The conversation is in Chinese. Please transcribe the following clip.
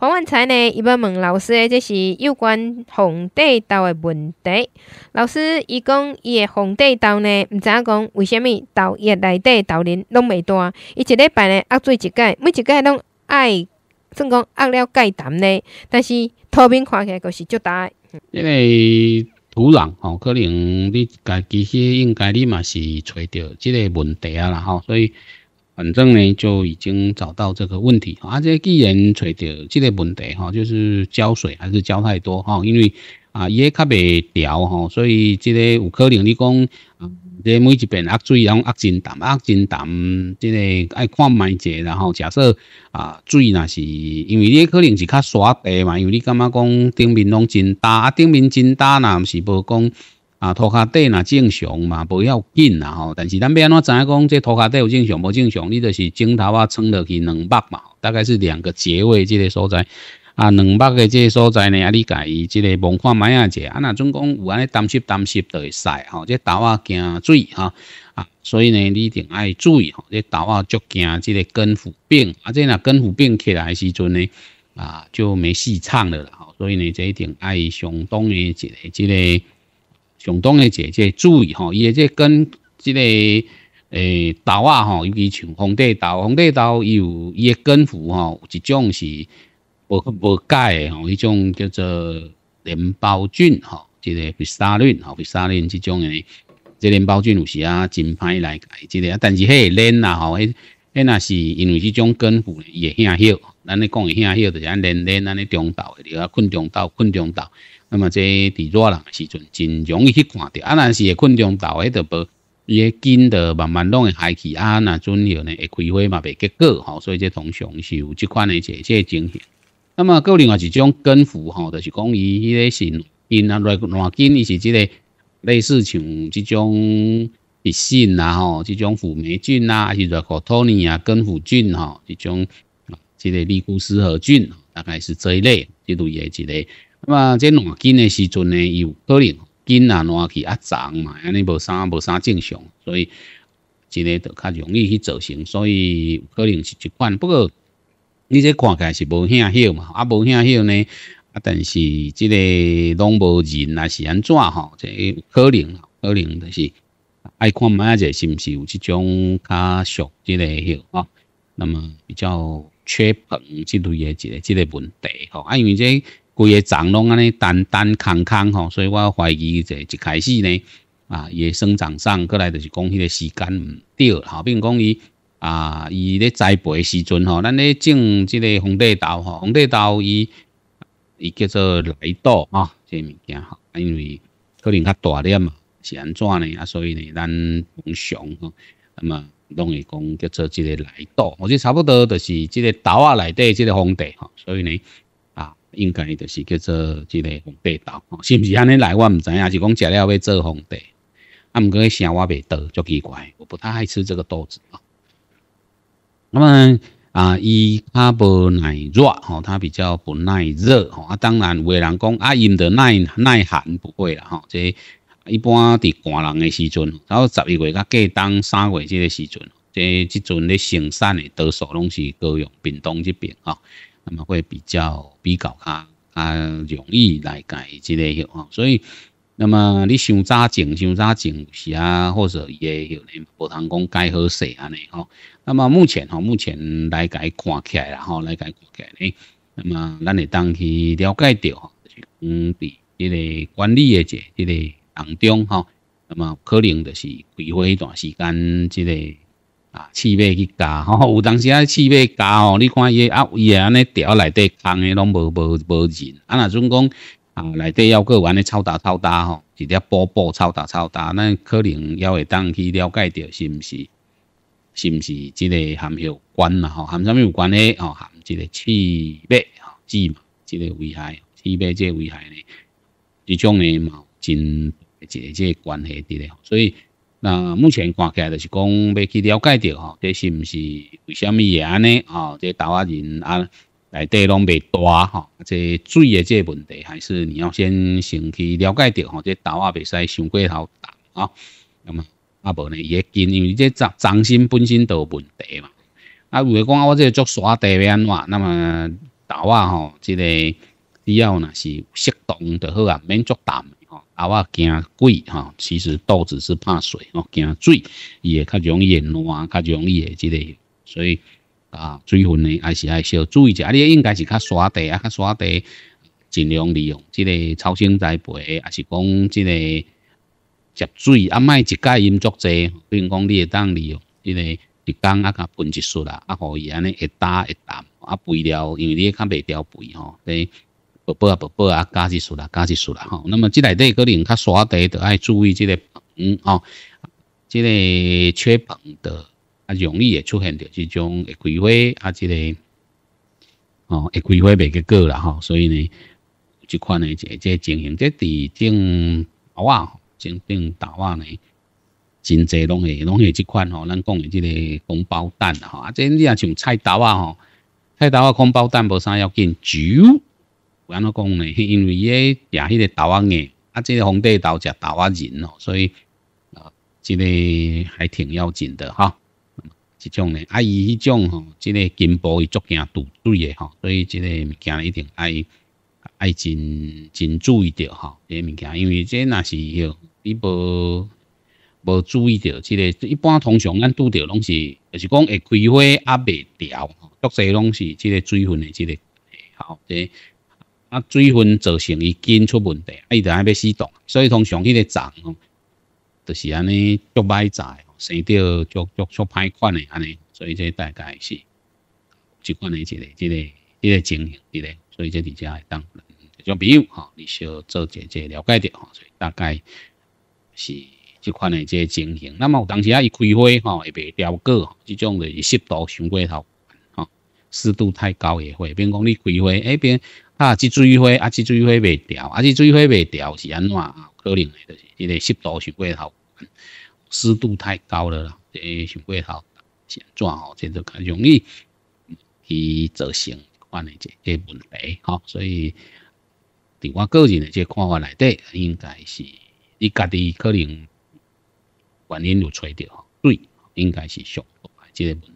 黄万才呢，伊要问老师，这是有关红地豆诶问题。老师，伊讲伊诶红地豆呢，唔知讲为虾米豆叶内底豆仁拢未大？伊一礼拜呢压水一届，每一届拢爱算讲压了盖淡呢，但是透面看起来就是足大。因为土壤吼，可能你家其实应该你嘛是揣着即个问题啊啦吼，所以。反正呢就已经找到这个问题，啊，这既然找到这个问题哈，就是浇水还是浇太多哈，因为啊也较未掉哈，所以这个有可能你讲啊，这每一遍压水拢后压真淡，压真淡，这个爱看麦者，然后假设啊水那是，因为你可能是较沙地嘛，因为你感觉讲顶面拢真大，啊顶面真大，那是无讲。啊，涂骹底若正常嘛，不要紧啦吼。但是咱要安怎知影讲这涂骹底有正常无正常？你就是枕头啊撑落去两百嘛，大概是两个结位这个所在。啊，两百诶，这个所在呢，啊，你家己这个甭看买啊者。啊。那总共有安尼担心担心都会使吼，这头啊惊水吼。啊，所以呢，你一定爱注意吼，这头啊足惊这个根腐病。啊，这若根腐病起来时阵呢，啊就没戏唱了啦。所以呢，这一定爱相当的一个这个。上当诶，姐姐注意吼！伊的即根，即个诶豆啊吼，尤其像红底豆、黄底豆，伊有伊的根腐吼，有一种是无无不的吼，一种叫做镰孢菌吼，即个会杀菌、会沙菌这种诶。即镰孢菌有时啊真歹来解即个，但是迄个冷啊吼，迄迄那是因为即种根腐也很好。咱咧讲诶遐，迄个就是讲黏安咱咧长诶，著啊，困中痘，困中痘。那么这伫热人诶时阵，真容易去看到。啊，若是会困长痘，迄个伊诶近的慢慢拢会开去啊。那阵以呢，会开花嘛，未结果吼。所以这通常是有即款诶一个情形。那么，个另外一种根腐吼，就是讲伊迄个是因啊软软根，伊是即个类似像即种细菌啊，吼，这种腐霉菌啊，抑是叫托尼啊根腐菌吼，这种。即个尼古斯何菌，大概是这一类，即类一个。那么即软菌的时阵呢，有可能菌啊软起啊长嘛，安尼无啥无啥正常，所以即个就较容易去造成，所以可能是一款。不过你即看起来是无遐好嘛，啊无遐好呢，啊但是即个拢无人啊是安怎吼？即可能可能就是爱看买者是毋是有即种较熟即类好，那么比较。缺盆之类一个即个问题吼，啊，因为这规个种拢安尼单单空空吼，所以我怀疑这一开始呢，啊，叶生长上过来就是讲迄个时间唔对，后并讲伊啊，伊咧栽培时阵吼，咱咧种即个红地豆吼，红地豆伊伊叫做来豆啊，这物件吼，因为可能较大粒嘛，是安怎呢啊？所以呢，咱常吼，那么。拢会讲叫做即个内斗我觉差不多就是即个豆啊内底即个皇帝吼所以呢啊应该就是叫做即个皇帝豆吼是毋是安尼来我毋知影是讲食了要做皇帝啊毋过迄声我袂倒足奇怪我不太爱吃即个豆子啊那么啊伊较无耐热吼他比较不耐热吼啊当然有诶人讲啊因的耐耐寒不会啦吼这一般伫寒人诶时阵，到十二月甲过冬三月即个时阵，即即阵咧生产诶多数拢是高阳冰东即边吼，那么会比较比较较较容易来解即个个吼，所以那么你伤早种伤早种是啊，或者也吼，无通讲改好势安尼吼。那么目前吼，目前来改看起来吼，来改看起来，那么咱会当去了解着吼，就是讲伫迄个管理个即即个。当中吼，那么可能就是规划一段时间，之类啊气味去加吼，有当时啊气味加吼，你看伊啊伊安尼调内底空诶，拢无无无人。啊，若总讲啊内底要有玩尼嘈打嘈打吼，一日波波嘈打嘈打，那可能要会当去了解着是毋是？是毋是？即个含有关嘛？吼，含啥物有关诶哦？含即个气味吼，致嘛，这个危害，气即个危害呢，一种诶嘛，真。一个即个关系的了，所以那目前看起来就是讲要去了解着吼，这是毋是为虾米也安呢？哦，这刀啊人啊，大底拢袂大哈，这水的个问题还是你要先先去了解到哈，这刀啊袂使伤过头大啊。那么啊无呢也见，因为这掌掌心本身就有问题嘛。啊，如果讲我这做沙地面话，那么刀啊吼，这个只要那是适当就好啊，免足大。啊，我惊鬼吼，其实豆子是怕水哦，惊水，伊会较容易烂，较容易诶，即个，所以啊，水分呢，还是爱少注意者，啊，你应该是较沙地啊，较沙地，尽量利用即个超生栽培，还是讲即个接水啊，卖一盖阴济，比如讲你会当利用，因个。一工啊，甲分一束啦，啊互伊安尼会打会淡，啊肥料，因为你较袂掉肥吼，所宝宝啊，宝宝啊，加一素啦，加一素啦吼，那么，即内底可能他沙地都爱注意这个棚哦，这个缺棚的啊，容易也出现着这种会开花啊，这个，哦，开花袂结果啦吼，所以呢，即款呢，即即情形，即地种大吼，种种大瓦呢，真侪拢会拢会即款吼，咱讲的即个空包蛋啊，即你也像菜刀啊吼，菜刀啊空包蛋无啥要紧，酒。我安怎讲呢？因为伊也迄个豆啊硬，啊这个皇帝豆食豆啊仁哦，所以啊，个还挺要紧的哈。这种呢，啊，伊迄种吼，这个根部伊足惊堵水的吼，所以即个物件一定爱爱真真注意着哈。个物件，因为这若是许你无无注意着，即个一般通常咱拄着拢是就是讲会开花压袂掉，多数拢是即个水分的这个好这。啊，水分造成伊根出问题，啊，伊就爱要死毒。所以通常迄个粽吼，就是安尼足歹在，生到足足足歹款的安尼，所以这大概是，一款的即个即个即个情形，即个，所以这底下会当种朋友吼，你要做一即了解吼，所以大概是即款的即个情形。那么有当时啊，伊开花吼会袂凋过，即种就湿度伤过头，吼，湿度太高也会。比如讲你开花那边。啊，积水花啊，积水花袂调，啊，积水花袂调是安怎啊？可能诶，就是一个湿度是过头，湿度太高了啦，诶，是过头先转吼，这就较容易去造成款的这这问题吼。所以，伫我个人的这看法内底，应该是你家己可能原因有找着吼，水，应该是上对系个问题。